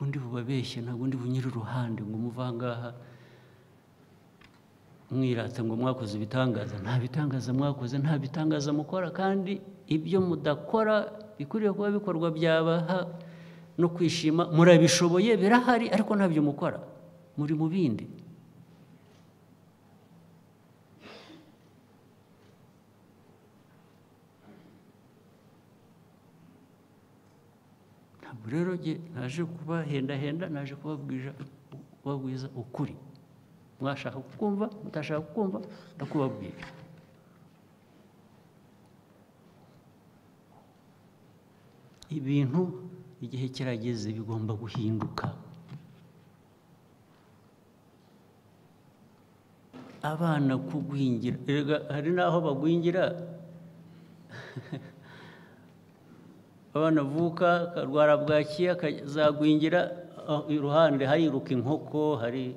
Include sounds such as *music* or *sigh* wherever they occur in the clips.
ntabwo ndi bubabeshye ntabwo ndi bunyiri uruhande ngo umuvangaha mwirata ngo mwakoze ibitangaza nta bitangaza mwakoze nta bitangaza mukora kandi ibyo mudakora bikwiriye kuba bikorwa byabaha no kwishima murabishoboye birahari ariko ntabyo mukora muri mu bindi rero naje kubahendahenda naje kubabwiza ukuri mwashaka kukumva mutashaka kukumva ndakubabwira ibintu igihe kirageze bigomba guhinduka abana kugwingira hari n'aho bagwingira *laughs* abana avuka akarwara bwaki akazagwingira ah, iruhande hariruka inkoko hari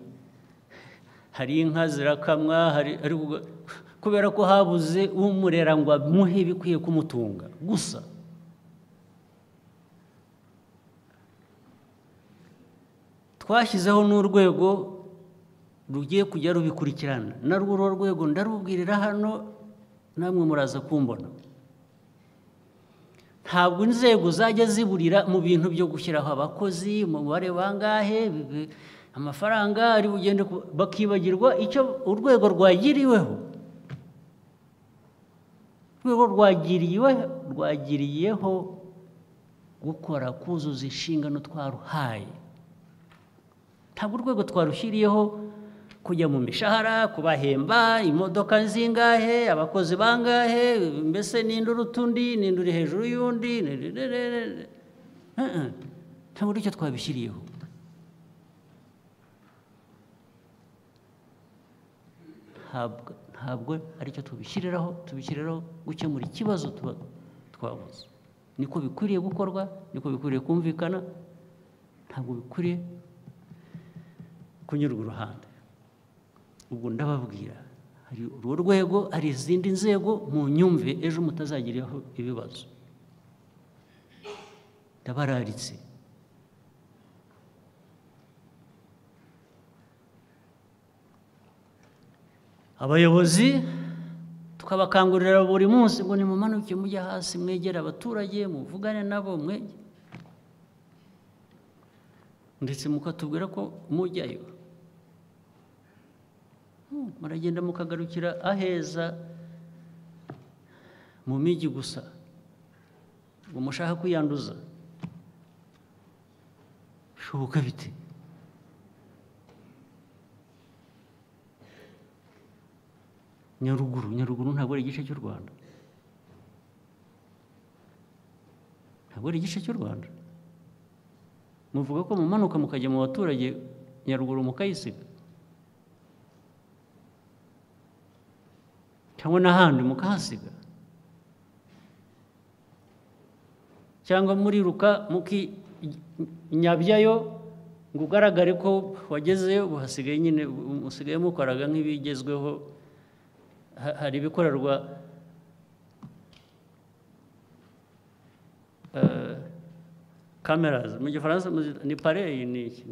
hari inka zirakamwa hari kubera ko habuze umurera ngo amuhe ibikwiye kumutunga gusa twashyizeho n'urwego rugiye kujya rubikurikirana narwo urwo rwego ndarubwirira hano namwe muraza kumbona ntabwo inzego zajya ziburira mu bintu byo gushyiraho abakozi umubare bangahe amafaranga ari bugende bakibagirwa icyo urwego rwagiriweho urwego rwagiriyeho gukora kuzuza inshingano twaruhaye ntabwo urwego twarushyiriyeho kujya mu mishahara kubahemba imodoka zingahe abakozi bangahe mbese n'induru utundi n'induri hejuru y'undi eh, eh. ntabwo icyo twabishyiriyeho ntabwo cyo tubishyiriraho tubishyiriraho gukemura ikibazo twabuze niko bikwiriye gukorwa niko bikwiriye kumvikana ntabwo bikwiriye kunyura uruhande ubwo ndababwira hari uru rwego hari izindi nzego mu nyumve ejo mutazagiraho ibibazo ndabararitse abayobozi tukabakangurira buri munsi ngo nimumanuke mujya hasi mwegere abaturage muvugane nabo mwege ndetse mukatubwira ko mujyayo muragenda hmm, mukagarukira aheza mu migi gusa ngo mushaka kwiyanduza bishoboka bite nyaruguru nyaruguru ntabwo ari igice cy'u rwanda ntabwo ari igice cy'u rwanda muvuga ko mumanuka mukajya mu baturage nyaruguru mukayisiga cyangwa n'ahandi mukahasiga cyangwa muriruka mukinyabyayo ngo ugaragare ko wagezeyo uhasigaye nyine musigaye mukaraga nk'ibigezweho hari ibikorerwa kamerazi mu gifaransa ni pareyi ni iki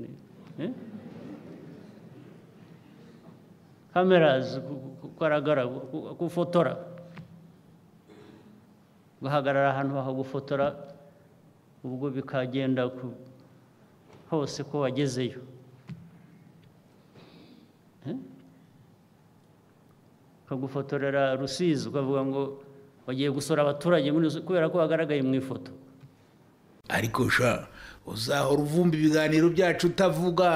kamerazi kugaragara gufotora guhagarara ahantu haho gufotora ubwo bikagenda ku hose ko wagezeyo ukagufotorera eh? rusizi ukavuga ngo wagiye gusura abaturage kubera ko wagaragaye mu ifoto ariko sha uzahora uvumba ibiganiro byacu utavuga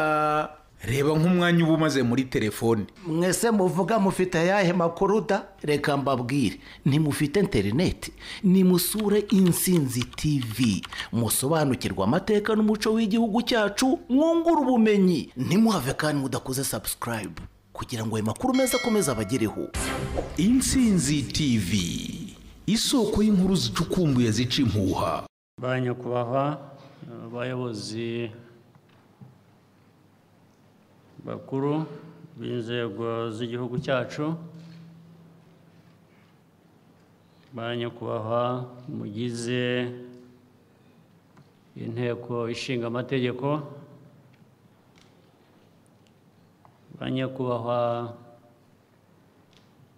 reba nk'umwanya uba umaze muri telefone mwese muvuga mufite ayahe makuru da reka mbabwire ntimufite interineti nimusure insinzi tivi musobanukirwa amateka n'umuco w'igihugu cyacu mwungure ubumenyi ntimuhave kandi mudakuze sabusikarayibu kugira ngo ayo makuru meza akomeze abagereho insinzi tivi isoko y'inkuru zicukumbuye zica impuha ba nyakubahwa abayobozi bakuru b'inzego z'igihugu cyacu ba mugize inteko ishinga amategeko banyakubahwa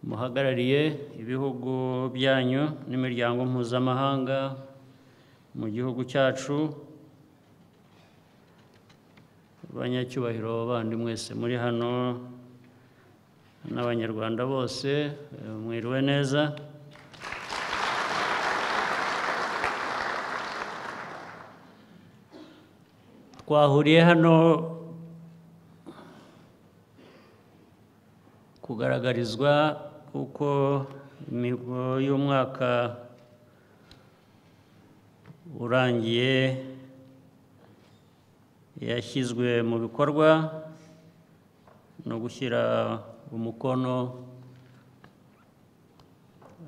muhagarariye ibihugu byanyu n'imiryango mpuzamahanga mu gihugu cyacu Abanyacyubahiro bandi mwese muri hano n'abanyarwanda bose eh, mwiriwe neza twahuriye hano kugaragarizwa uko imihigo y'umwaka urangiye yashyizwe mu bikorwa no gushyira umukono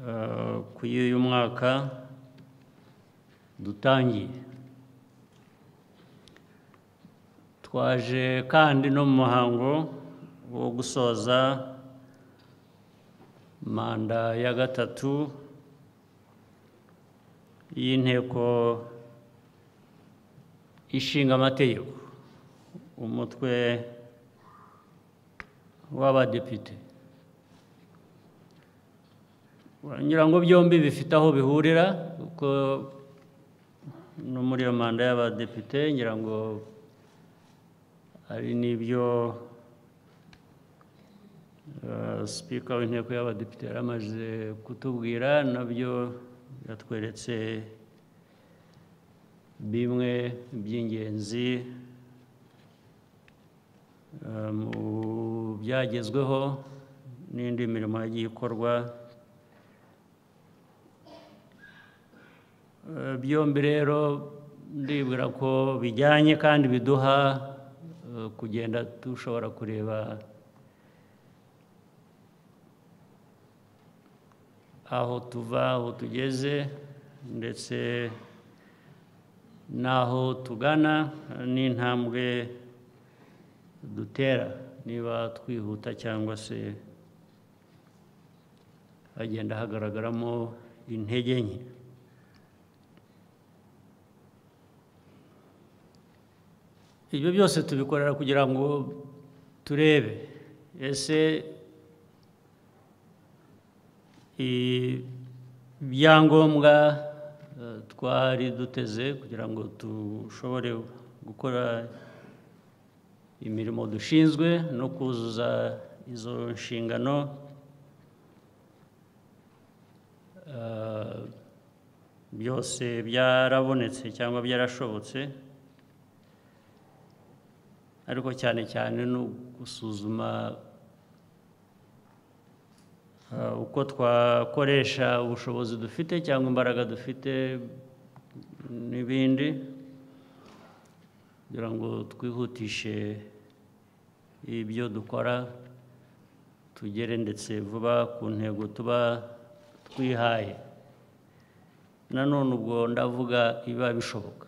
eh, ku uyu mwaka dutangiye twaje kandi no mu muhango wo gusoza manda ya gatatu y'inteko ishinga amategeko umutwe w'abadepite ngira ngo byombi bifite aho bihurira kuko no muri iyo manda y'abadepite ngira ngo hari n'ibyo uh, sipika w'inteko y'abadepite yari amaze kutubwira nabyo yatweretse bimwe by'ingenzi mu um, byagezweho n'indi mirimo yagiye ikorwa uh, byombi rero ndibwira ko bijyanye kandi biduha uh, kugenda dushobora kureba aho tuva aho tugeze ndetse n'aho tugana n'intambwe dutera niba twihuta cyangwa se hagenda hagaragaramo intege nke ibyo byose tubikorera kugira ngo turebe ese ibyangombwa twari duteze kugira ngo dushobore gukora imirimo dushinzwe no kuzuza izo nshingano eh, byose byarabonetse cyangwa byarashobotse ariko cyane cyane no gusuzuma Eh, uko twakoresha ubushobozi dufite cyangwa imbaraga dufite n'ibindi kugira ngo twihutishe ibyo dukora tugere ndetse vuba ku ntego tuba twihaye nanone ubwo ndavuga biba bishoboka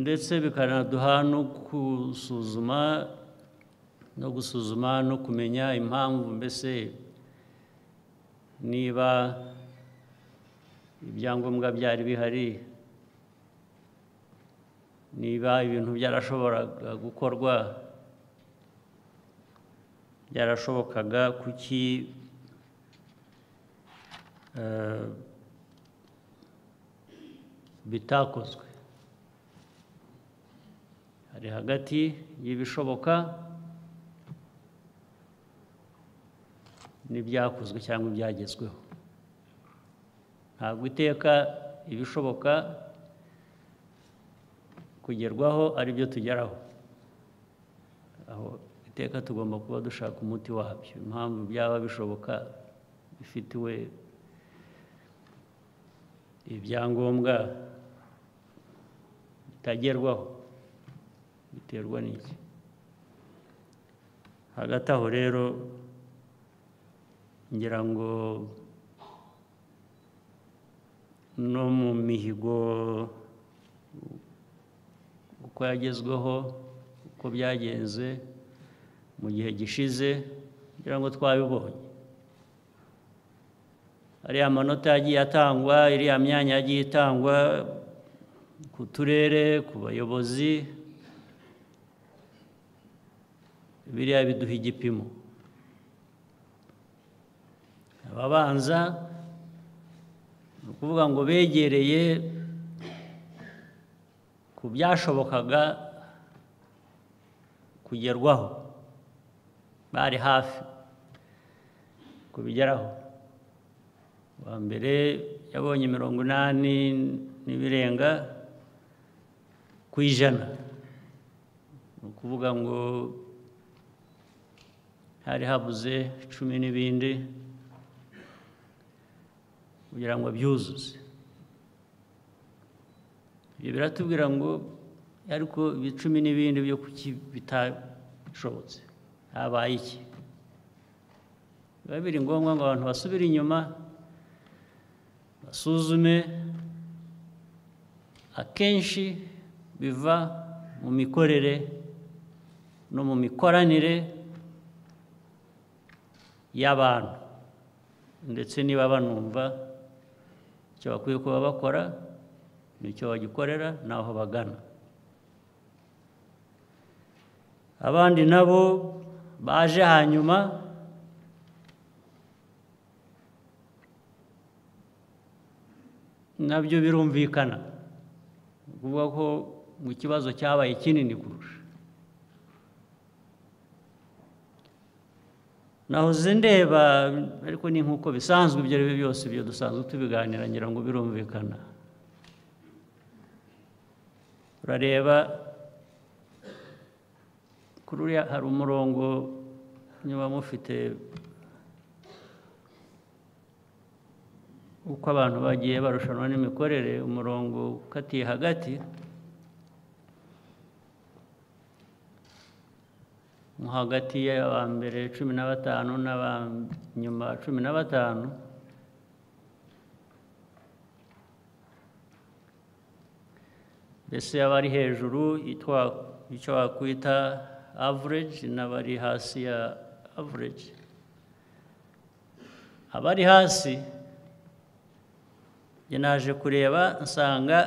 ndetse bikanaduha no gusuzuma no gusuzuma no kumenya impamvu mbese niba ibyangombwa byari bihari niba ibintu byarashoboraga gukorwa byarashobokaga kuki eh, bitakozwe hari hagati y'ibishoboka n'ibyakozwe cyangwa ibyagezweho ntabwo iteka ibishoboka kugerwaho ari byo tugeraho aho iteka tugomba kuba dushaka umuti wabyo impamvu byaba bishoboka bifitiwe ibyangombwa bitagerwaho biterwa n'iki hagati aho rero ngira ngo no mu mihigo uko yagezweho uko byagenze mu gihe gishize ngira ngo twabibonye ariya manota yagiye atangwa iriya myanya yagiye itangwa ku turere ku bayobozi biriya biduha igipimo ababanza ni ukuvuga ngo begereye ku byashobokaga kugerwaho bari hafi kubigeraho wa mbere yabonye mirongo inani n'ibirenga ku ijana ni ukuvuga ngo hari habuze cumi n'ibindi kugira ngo byuzuze ibyo biratubwira ngo ariko ibicumi n'ibindi byo kuki bitashobotse habaye iki biba biri ngombwa ngo abantu basubire inyuma basuzume akenshi biva mu mikorere no mu mikoranire y'abantu ndetse niba banumva icyo bakwiye kuba bakora nicyo bagikorera n'aho bagana abandi nabo baje hanyuma nabyo birumvikana ni ko mu kibazo cyabaye kinini kurusha nahoze ndeba ariko ni nk'uko bisanzwe ibyo ari byo byose ibyo dusanzwe tubiganira ngira ngo birumvikana urareba kuri uriya hari umurongo niba mufite uko abantu bagiye barushanwa n'imikorere umurongo ukatiye hagati nko hagati y'aba mbere cumi na batanu n'aba nyuma cumi na batanu mbese ari hejuru icyo wakwita average n'abari hasi ya average abari hasi naje kureba nsanga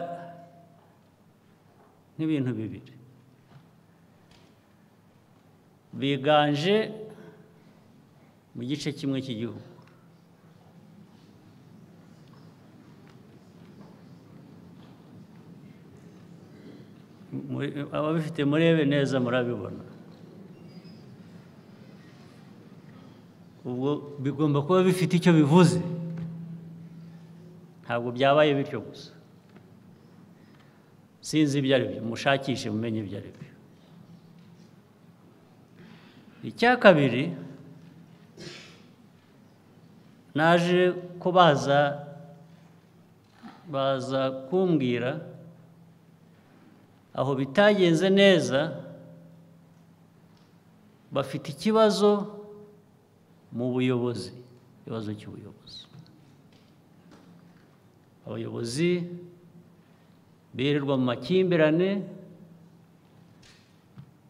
nk'ibintu bibiri biganje mu gice kimwe cy'igihugu ababifite murebe neza murabibona ubwo bigomba kuba bifite icyo bivuze ntabwo byabaye bityo gusa sinzi ibyo ari byo mushakishe mumenye ibyo ari byo icya kabiri naje ko baza baza kumbwira aho bitagenze neza bafite ikibazo mu buyobozi ikibazo cy'ubuyobozi abayobozi birirwa mu makimbirane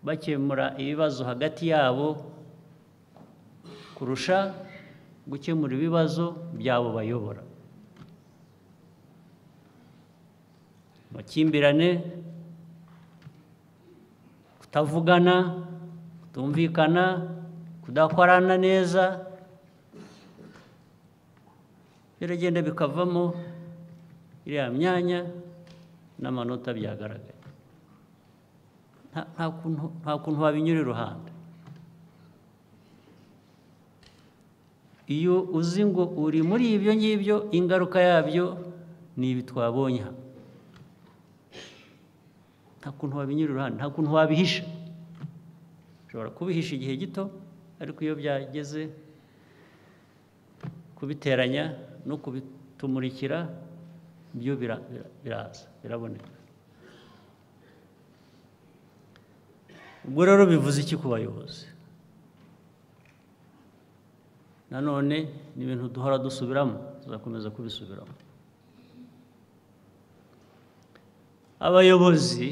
bakemura ibibazo hagati yabo kurusha gukemura ibibazo by'abo bayobora amakimbirane kutavugana kutumvikana kudakorana neza biragenda bikavamo iriya myanya n'amanota byagaragaye nta kuntu wabinyura iruhande iyo uzi ngo uri muri ibyo ngibyo ingaruka yabyo ni ibi twabonye nta kuntu wabinyura iruhande nta kuntu wabihisha ushobora kubihisha igihe gito ariko iyo byageze kubiteranya no kubitumurikira byo biraza biraboneka ubwo rero bivuze iki ku bayobozi nanone ni ibintu duhora dusubiramo tuzakomeza kubisubiramo abayobozi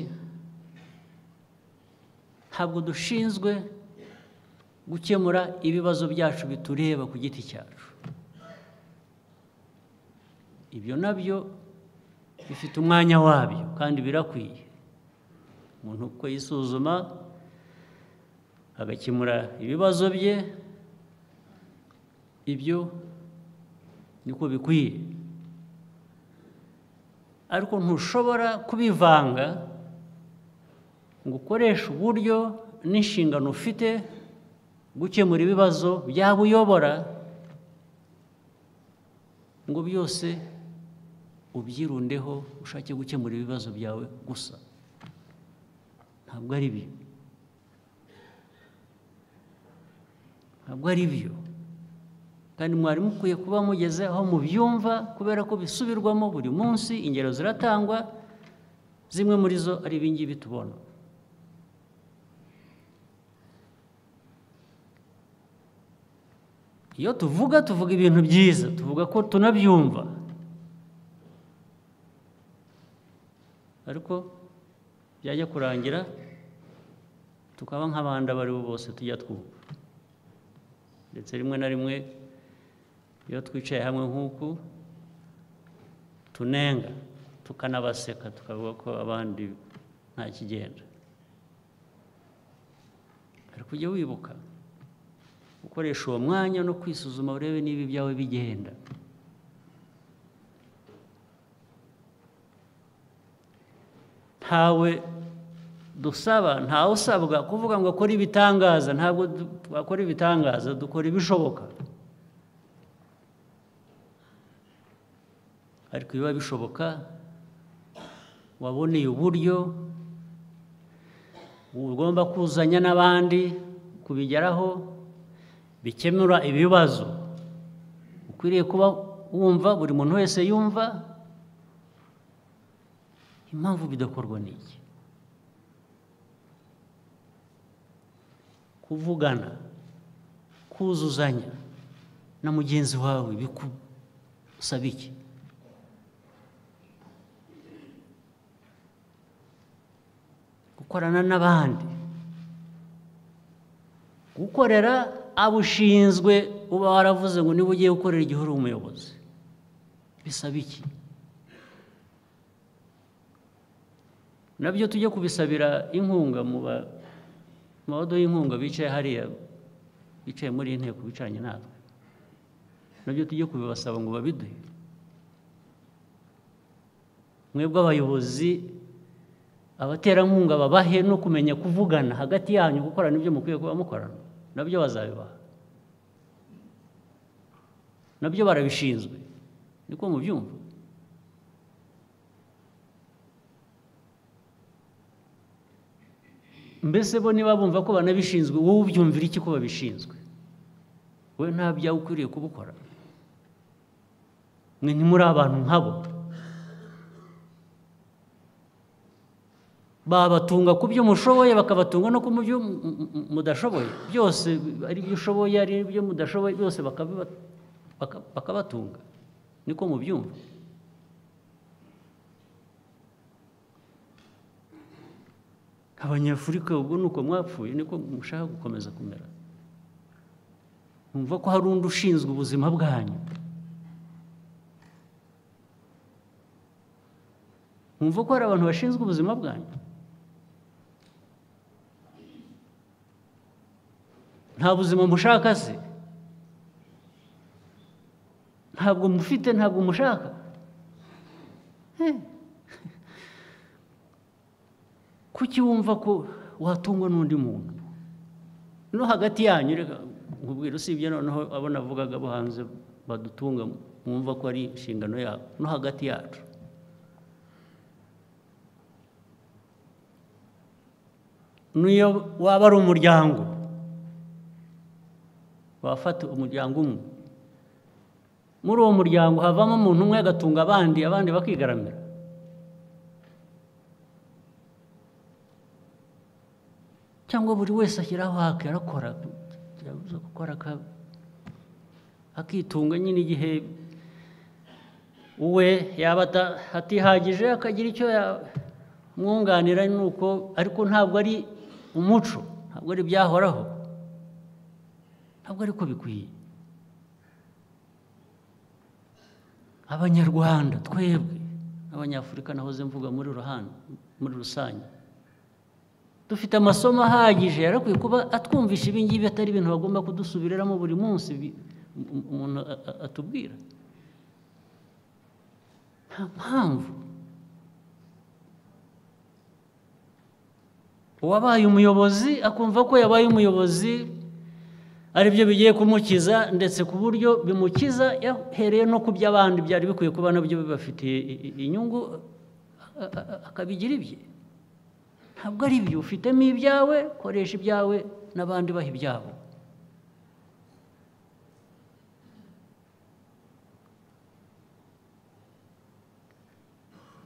ntabwo dushinzwe gukemura ibibazo byacu bitureba ku giti cyacu ibyo nabyo bifite umwanya wabyo kandi birakwiye umuntu uko yisuzuma agakemura ibibazo bye ibyo niko bikwiye ariko ntushobora kubivanga ngo ukoreshe uburyo n'inshingano ufite gukemura ibibazo byaba uyobora ngo byose ubyirundeho ushake gukemura ibibazo byawe gusa ntabwo ari byo ntabwo ari byo kandi mwari mukwiye kuba mugeze aho mubyumva kubera ko bisubirwamo buri munsi ingero ziratangwa zimwe muri zo ari ibingibi tubona iyo tuvuga tuvuga ibintu byiza tuvuga ko tunabyumva ariko byajya kurangira tukaba nk'abandi abo ari bo bose tujya twumva ndetse rimwe na rimwe iyo twicaye hamwe nk'uku tunenga tukanabaseka tukavuga ko abandi nta kigenda hari kujya wibuka gukoresha uwo mwanya no kwisuzuma urebe niba ibyawe bigenda ntawe dusaba nta usabwa kuvuga ngo akore ibitangaza ntabwo twakora ibitangaza dukora ibishoboka ariko biba bishoboka waboneye uburyo ugomba kuzanya n'abandi kubigeraho bikemura ibibazo ukwiriye kuba wumva buri muntu wese yumva impamvu bidakorwa n'iki kuvugana kuzuzanya na mugenzi wawe bikusaba iki gukorana n'abandi gukorera abushinzwe uba waravuze ngo niba ugiye gukorera igihe umuyobozi bisaba iki nabyo tujye kubisabira inkunga mu ba mawodo y'inkunga bicaye hariya bicaye muri iyi nteko bicanye natwe nabyo tujye kubibasaba ngo babiduhe mwebwe abayobozi abaterankunga babahe no kumenya kuvugana hagati yanyu gukorana ibyo mukwiye kuba mukorana nabyo bazabibaha nabyo barabishinzwe niko mubyumva mbese bo niba bumva ko banabishinzwe wowe ubyumvira iki ko babishinzwe we nta byawe ukwiriye kubukora mwe ntimuri abantu nkabo babatunga ku byo mushoboye bakabatunga no ku byo mudashoboye byose ari ibyo ushoboye ari ibyo mudashoboye byose bakabatunga niko mubyumva abanyafurika ubwo ni uko mwapfuye niko mushaka gukomeza kumera mwumva ko hari undi ushinzwe ubuzima bwanyu mwumva ko hari abantu bashinzwe ubuzima bwanyu nta buzima mushaka se ntabwo mufite ntabwo mushaka eh. kuki wumva ko watungwa n'undi muntu no hagati yanyu reka nkubwira usibye noneho abo navugaga bo hanze badutunga mwumva ko ari inshingano yabo no hagati yacu niyo waba ari umuryango wafata umuryango umwe muri uwo muryango havamo umuntu umwe agatunga abandi abandi bakigaramira cyangwa buri wese ashyiraho akakora gukora akitunga nyine igihe uwe yaba atihagije akagira icyo yamwunganira nuko ariko ntabwo ari umuco ntabwo ari byahoraho ntabwo ariko bikwiye abanyarwanda twebwe n'abanyafurika nahoze mvuga muri ruhande muri rusange dufite amasomo ahagije yarakwiye kuba atwumvisha ibingibi atari ibintu bagomba kudusubiriramo buri munsi umuntu atubwira nta mpamvu uwabaye umuyobozi akumva ko yabaye umuyobozi ari byo bigiye kumukiza ndetse ku buryo bimukiza yahereye no ku by'abandi byari bikwiye kuba nabyo bibafitiye inyungu akabigira ibye ntabwo ari ibyo ufitemo ibyawe koresha ibyawe n'abandi baha ibyabo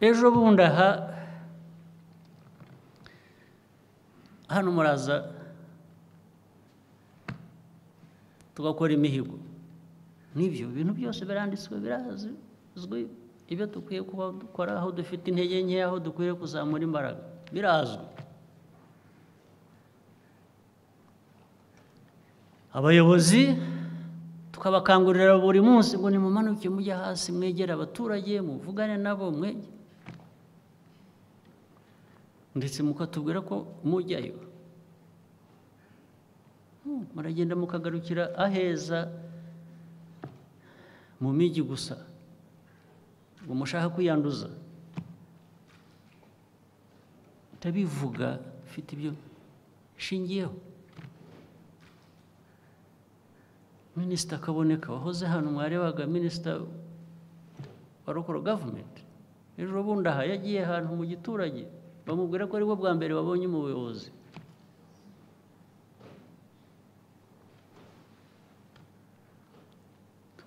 ejo bundi aha hano muraza tugakora imihigo n'ibyo bintu byose biranditswe birazwi ibyo dukwiye kuba dukora aho dufite intege nke aho dukwiye kuzamura imbaraga birazwi abayobozi mm-hmm. tukabakangurira buri munsi ngo nimumanuke mujye hasi mwegere abaturage muvugane nabo mwege ndetse mukatubwira ko mujyayo hmm, muragenda mukagarukira aheza mu migi gusa ngo mushaka kwiyanduza utabivuga ufite ibyo ishingiyeho minisita kaboneka wahoze hano mwarebaga minisita wa rokoro gavumenti ejo bundi aha yagiye ahantu mu giturage bamubwira ko ari aribwo bwa mbere babonye umuyobozi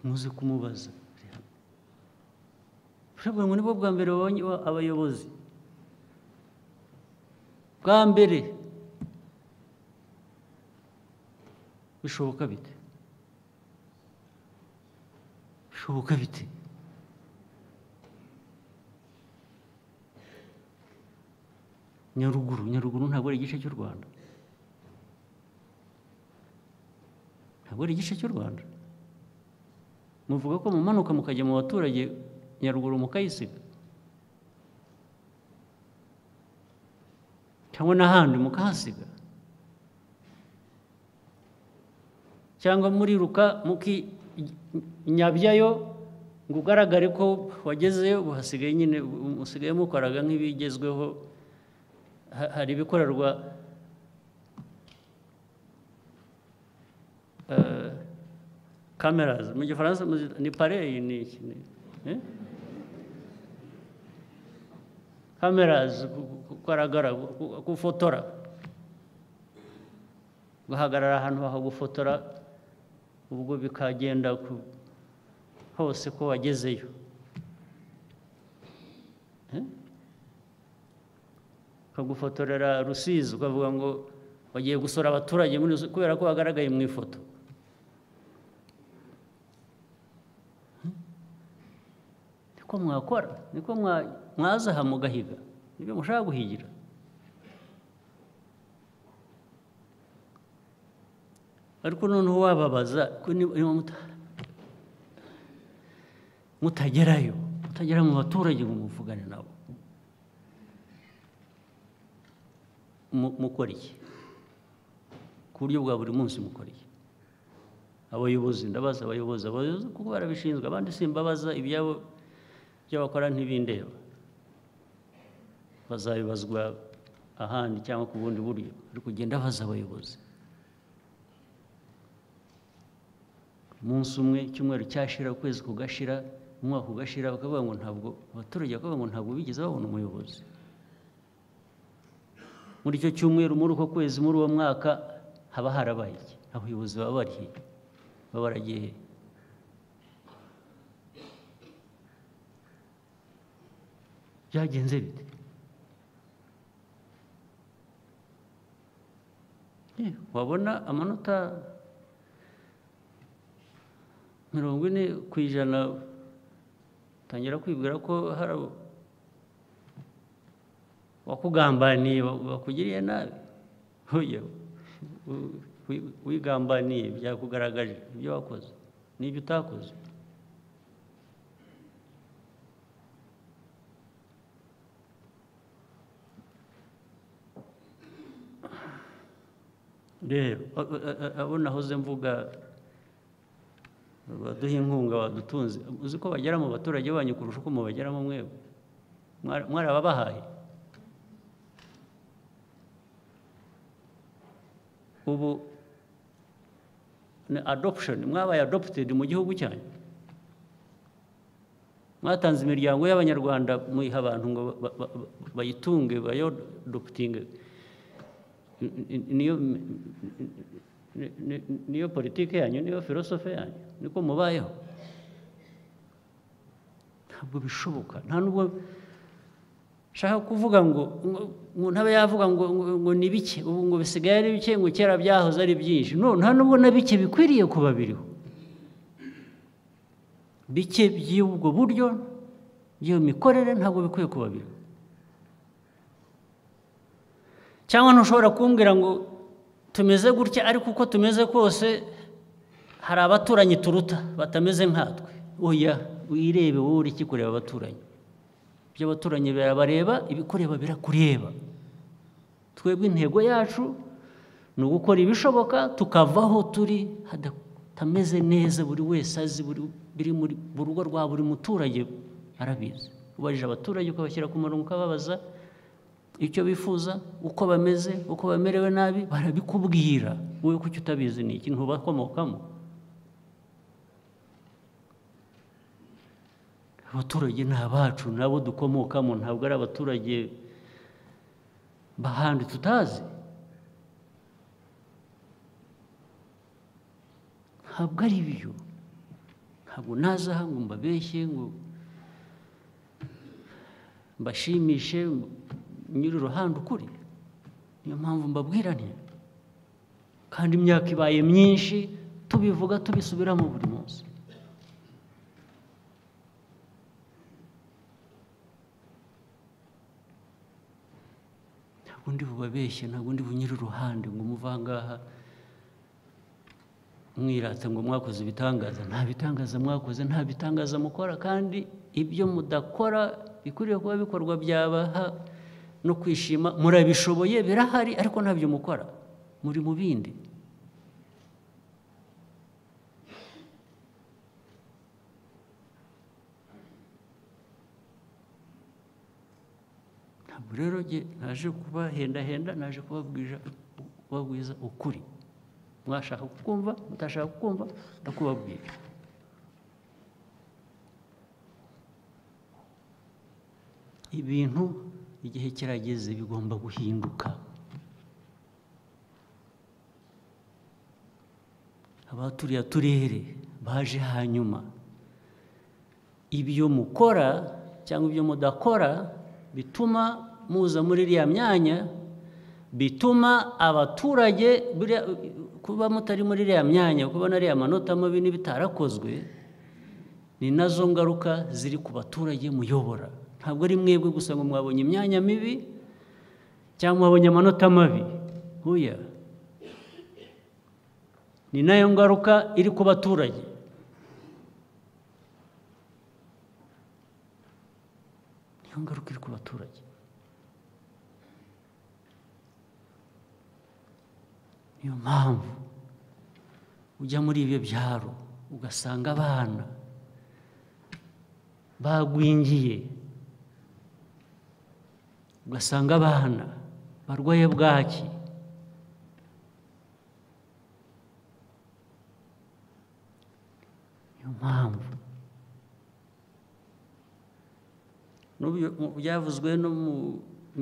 muzi kumubaza ushobora ngo nibwo bwa mbere babonye abayobozi bwa mbere bishoboka bite bishoboka bite nyaruguru nyaruguru ntabwo ari igice cy'u rwanda ntabwo ari igice cy'u rwanda muvuga ko mumanuka mukajya mu baturage nyaruguru mukayisiga cyangwa n'ahandi mukahasiga cyangwa muriruka muki nyabyayo ngo ugaragare ko wagezeyo ubu hasigaye nyine usigaye mukaraga nk'ibigezweho hari ibikorerwa kamerazi eh, mu gifaransa ni pareyi ni iki kamerazi eh? kugaragara gufotora guhagarara ahantu gufotora ubwo bikagenda hose ko wagezeyo ukagufotorera rusizi ukavuga ngo bagiye gusura abaturage kubera ko wagaragaye mu ifoto niko mwakora niko mwazaha mugahiga nibyo mushaka guhigira ariko noneho wababaza mutagerayo mutagera mu baturage ngo muvugane nabo mukora iki ku buryo bwa buri munsi mukoreye abayobozi ndabaza abayobozi abayobozi kuko barabishinzwe abandi simbabaza ibyabo by'abakora ntibindeba bazabibazwa ahandi cyangwa ku bundi buryo ariko kugenda baza abayobozi umunsi umwe icyumweru cyashira ukwezi kugashira umwaka ugashira bakavuga ngo ntabwo abaturage bakavuga ngo ntabwo bigeze babona umuyobozi muri icyo cyumweru muri uko kwezi muri uwo mwaka haba harabaye iki abayobozi baba bari baba baragiye byagenze bite eh, wabona amanota mirongo ine ku ijana utangira kwibwira ko hari wakugambaniye bakugiriye nabi wigambaniye byakugaragaje ibyo wakoze n'ibyo utakoze rero abona ahoze mvuga baduha inkunga badutunze uzi ko bagera mu baturage banyu kurusha uko mu mwebwe mwari ababahaye ubu ni adopushoni mwabaye adoputedi mu gihugu cyanyu mwatanze imiryango y'abanyarwanda muyiha abantu ngo bayitunge bayodoputinge niyo niyo politiki yanyu niyo filosofe yanyu niko mubayeho ntabwo bishoboka nta nubwo nshaka kuvuga ngo umuntu aba yavuga ngo ngo ni bike ubu ngo bisigaye ari bike ngo kera byahoze ari byinshi nta nubwo na bike bikwiriye kuba biriho bike by'ubwo buryo by'iyo mikorere ntabwo bikwiye kuba biriho cyangwa ntushobora kumbwira ngo tumeze gutya ariko uko tumeze kose hari abaturanyi turuta batameze nkatwe oya wirebe wowe uri kureba abaturanyi iby'abaturanyi birabareba ibikureba birakureba twebwe intego yacu ni ugukora ibishoboka tukavaho turi hadatameze neza buri wese azi biri mu rugo rwa buri muturage arabizi ubajije abaturage ukabashyira ku murongo ukababaza icyo bifuza uko bameze uko bamerewe nabi barabikubwira wowe kuki utabizi ni ikintu bakomokamo abaturage ni abacu nabo dukomokamo ntabwo ari abaturage bahandi tutazi ntabwo ari ibyo ntabwo nazaha ngo mbabeshye ngo mbashimishe nyiri uruhande ukuri niyo mpamvu mbabwira nti kandi imyaka ibaye myinshi tubivuga tubisubiramo buri munsi ntabwo bubabeshye ntabwo ndi bunyiri uruhande ngo umuve ahangaha mwirata ngo mwakoze ibitangaza nta bitangaza mwakoze nta bitangaza mukora kandi ibyo mudakora bikwiriye kuba bikorwa byabaha no kwishima murabishoboye birahari ariko ntabyo mukora muri mu bindi ntabwo rero naje kubahendahenda naje kubabwiza ukuri mwashaka kukumva mutashaka kukumva ndakubabwira ibintu igihe kirageze bigomba guhinduka abaturiye turere baje hanyuma ibyo mukora cyangwa ibyo mudakora bituma muza muri iriya myanya bituma abaturage kuba mutari muri iriya myanya kubona ariya manota mabi n'ibitarakozwe ni nazo ngaruka ziri ku baturage muyobora ntabwo ari mwebwe gusa ngo mwabonye imyanya mibi cyangwa mwabonye amanota mabi huya ni nayo ngaruka iri ku baturage niyo ngaruka iri ku baturage niyo mpamvu ujya muri ibyo byaro ugasanga abana bagwingiye ugasanga abana barwaye bwaki niyo mpamvu byavuzwe no mu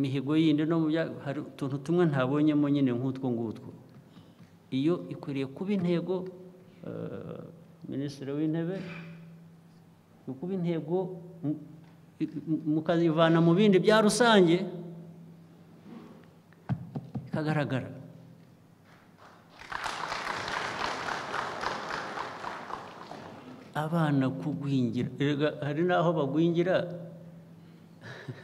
mihigo yindi no mu hari utuntu tumwe ntabonyemo nyine nk'utwo ngutwo iyo ikwiriye kuba intego eh, minisitiri w'intebe ni ukuba intego mukazivana mu bindi bya rusange ikagaragara abana kugwingira hari n'aho bagwingira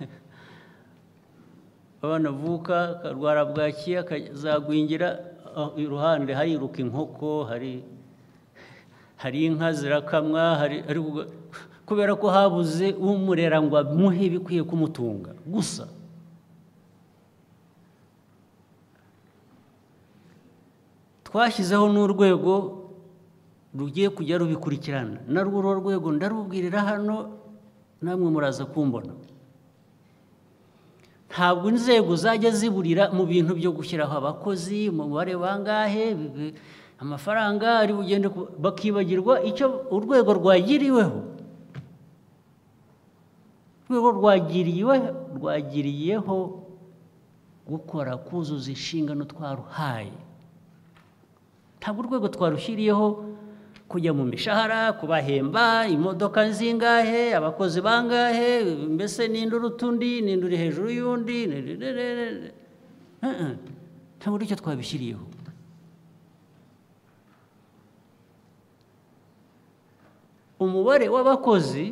*laughs* abana avuka akarwara bwaki akazagwingira iruhande hariruka inkoko hari *laughs* hari inka zirakamwa hari kubera ko habuze umurera ngo amuhe ibikwiye kumutunga gusa twashyizeho n'urwego rugiye kujya rubikurikirana narwo urwo rwego ndarubwirira hano namwe muraza kumbona ntabwo inzego zajya ziburira mu bintu byo gushyiraho abakozi umubare bangahe amafaranga ari bugende bakibagirwa icyo urwego rwagiriweho urwego rwagiriyeho gukora kuzuza inshingano twaruhaye ntabwo urwego twarushyiriyeho kujya mu mishahara kubahemba imodoka zingahe abakozi bangahe mbese n'indi uruta undi uri hejuru y'undi ntabwo ari icyo twabishyiriyeho umubare w'abakozi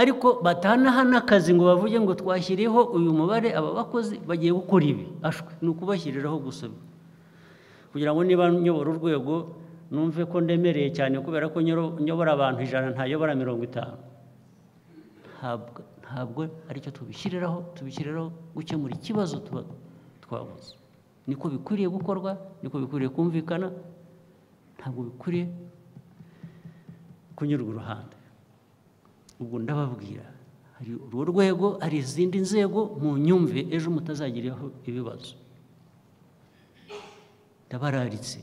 ariko batanaha n'akazi ngo bavuge ngo twashyiriyeho uyu mubare aba bakozi bagiye gukora ibi ashwe ni ukubashyiriraho gusoma kugira ngo niba nyobora urwego numve ko ndemereye cyane kubera ko nyobora abantu ijana ntayobora mirongo itanu ntabwo ari cyo tubishyiriraho tubishyiriraho gukemura ikibazo twabuze niko bikwiriye gukorwa niko bikwiriye kumvikana ntabwo bikwiriye kunyurwa uruhande ubwo ndababwira hari uru rwego hari izindi nzego mu nyumve ejo mutazagiraho ibibazo ndabararitse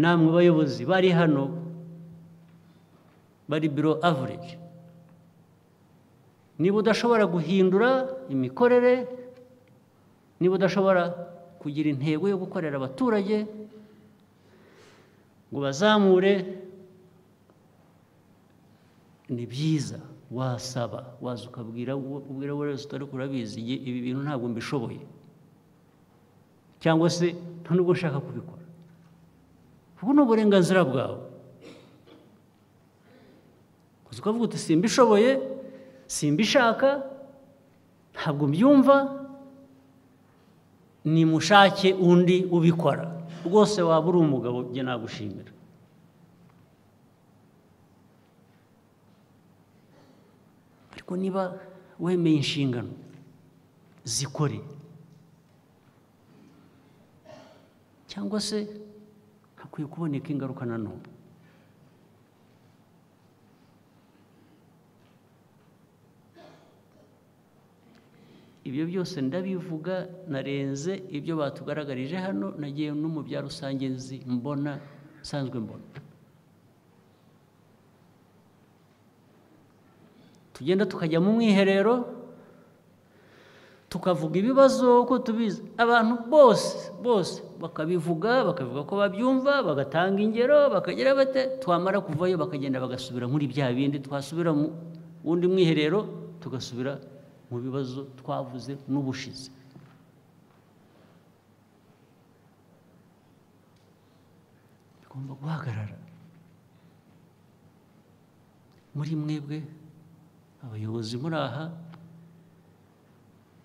namwe bayobozi bari hano bari biro average niba udashobora guhindura imikorere niba udashobora kugira intego yo gukorera abaturage ngo bazamure ni byiza wasaba waza ukabwira ubwira wowe utari urabizi ibi bintu ntabwo mbishoboye cyangwa se nta nubwo ushaka kubikora ubu ni uburenganzira bwawe uzi ukavuga uti simbishoboye simbishaka ntabwo mbyumva nimushake undi ubikora rwose waba uri umugabo njye nagushimira ariko niba wemeye inshingano zikore cyangwa se hakwiye kuboneka ingaruka na nanone ibyo byose ndabivuga narenze ibyo batugaragarije hano nagiye no mu bya rusange mbona nsanzwe mbona tugenda tukajya mu mwiherero tukavuga ibibazo uko tubizi abantu bose bose bakabivuga bakavuga ko babyumva bagatanga ingero bakagira bate twamara kuvayo bakagenda bagasubira muri bya bindi twasubira mu wundi mwiherero tugasubira mu bibazo twavuze n'ubushize tugomba guhagarara muri mwebwe abayobozi muri aha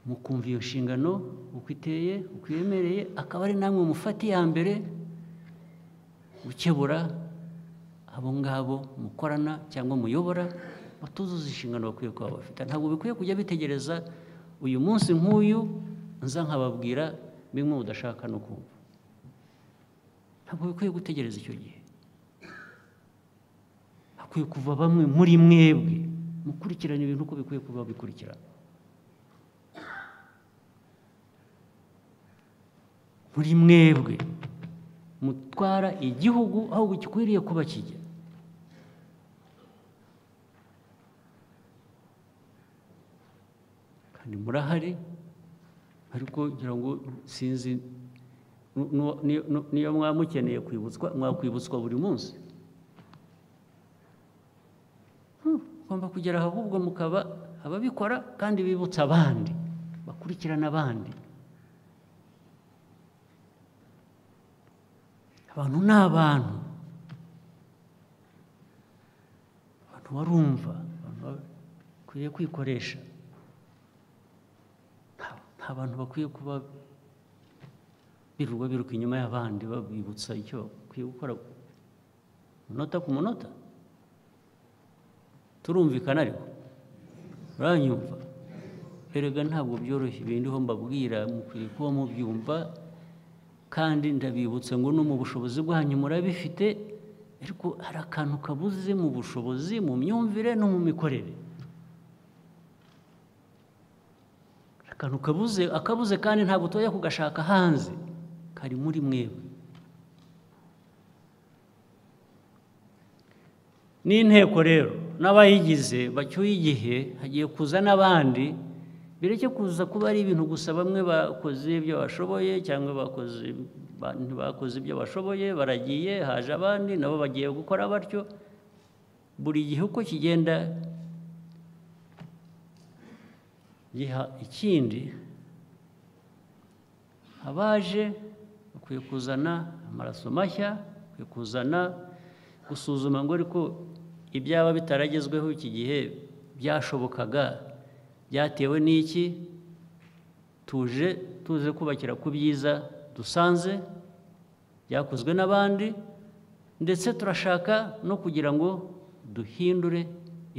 mukumva iyo nshingano uko iteye uko yemereye akaba ari namwe mufata iya mbere gukebura abo ngabo mukorana cyangwa muyobora batuzuza inshingano bakwiye kuba bafite ntabwo bikwiye kujya bitegereza uyu munsi nk'uyu nza nkababwira bimwe mudashaka no kumva ntabwo bikwiye gutegereza icyo gihe hakwiye kuva bamwe muri mwebwe mukurikirana ibintu uko bikwiye kuba bikurikirana muri mwebwe mutwara igihugu aho gikwiriye kuba kijya kandi murahari ariko kugira ngo sinzi niyo mwamukeneye kwibutswa mwakwibutswa buri munsi mugomba kugera ahubwo mukaba ababikora kandi bibutsa abandi bakurikirana abandi abantu ni abantu abantu barumva bakwiye kwikoresha nta bantu bakwiye kuba birirwa biruka inyuma y'abandi babibutsa icyo bakwiye gukora umunota ku munota turumvikana ariko uranyumva erega ntabwo byoroshye ibindiho mbabwira mukwiye kuba mubyumva kandi ndabibutse ngo no mu bushobozi bwanyu murabifite ariko hari akantu kabuze mu bushobozi mu myumvire no mu mikorere akantu kabuze akabuze kandi ntabwo utoya kugashaka hanze kari muri mwewe n'inteko rero n'abayigize bacyuye igihe hagiye kuza n'abandi bireke kuza kuba ari ibintu gusa bamwe bakoze ibyo bashoboye cyangwa bakoze bakoze ibyo bashoboye baragiye haje abandi nabo bagiye gukora batyo buri gihe uko kigenda giha ikindi abaje bakwiye kuzana amaraso mashya bakwiye kuzana gusuzuma ngo ariko ibyaba bitaragezweho iki gihe byashobokaga byatewe n'iki tuje tuze kubakira ku byiza dusanze byakozwe n'abandi ndetse turashaka no kugira ngo duhindure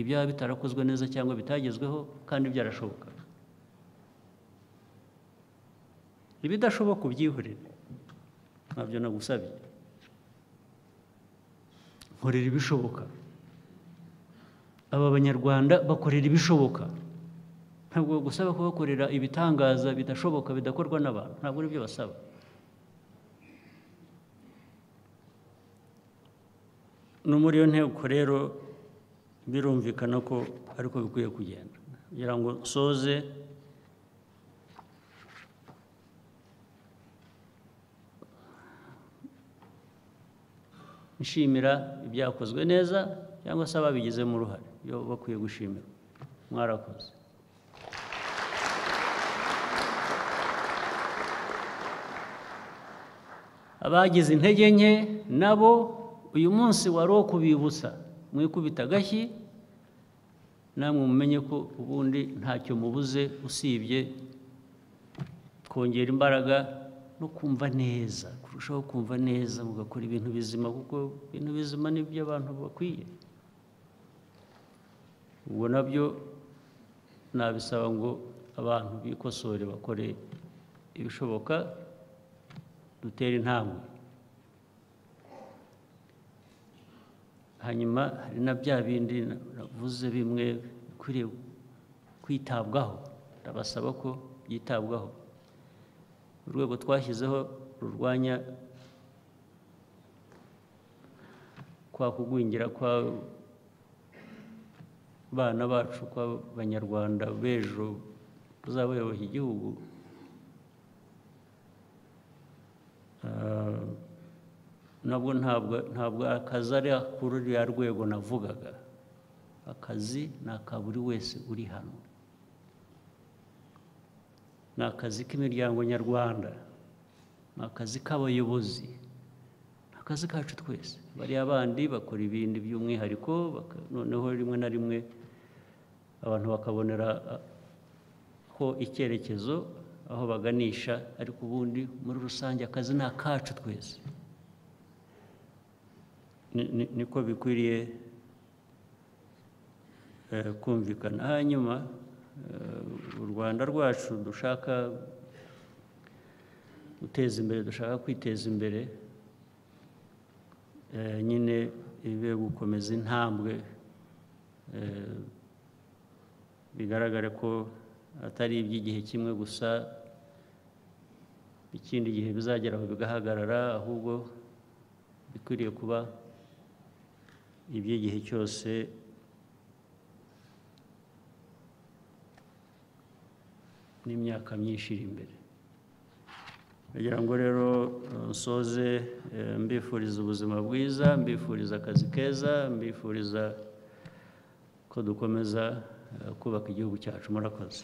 ibyaba bitarakozwe neza cyangwa bitagezweho kandi byarashoboka ibidashoboka ubyihorere ntabyo nagusabye nkorera ibishoboka aba banyarwanda bakorera ibishoboka ntabwo gusaba kubakorera ibitangaza bidashoboka bidakorwa n'abantu ntabwo ari byo basaba no muri iyo ntego rero birumvikana ko ariko bikwiye kugenda kugira ngo nsoze nshimira ibyakozwe neza cyangwa se ababigizemo uruhare bakwiye gushimira mwarakoze abagize intege nke nabo uyu munsi wari wo kubibutsa mwikubita agashyi namwe mumenye ko ubundi ntacyo mubuze usibye kongera imbaraga no kumva neza kurushaho kumva neza mugakora ibintu bizima kuko ibintu bizima ni abantu bakwiye ubu nabyo nabisaba ngo abantu bikosore bakore ibishoboka dutere intambwe hanyuma hari na bya bindi navuze bimwe bikwiriye kwitabwaho ndabasaba ko byitabwaho urwego twashyizeho rurwanya kwa kugwingira kwa bana bacu ko abanyarwanda b'ejo tuzaba igihugu ah, nabwo ntabwo akazi ari kuri ruriya rwego navugaga akazi ni aka buri wese uri hano ni akazi k'imiryango nyarwanda ni akazi k'abayobozi kazi kacu twese bariya bandi bakora ibindi by'umwihariko noneho rimwe na rimwe abantu bakabonera ko icyerekezo aho baganisha ariko ubundi muri rusange akazi ni akacu twese niko bikwiriye e, kumvikana hanyuma e, u rwanda rwacu dushaka guteza imbere dushaka kwiteza imbere Eh, nyine ibe gukomeza intambwe eh, bigaragare ko atari iby'igihe kimwe gusa ikindi gihe bizageraho bigahagarara ahubwo bikwiriye kuba iby'igihe cyose n'imyaka myinshi iri imbere kugira ngo rero uh, nsoze uh, mbifuriza ubuzima bwiza mbifuriza akazi keza mbifuriza ko dukomeza uh, kubaka igihugu cyacu murakoze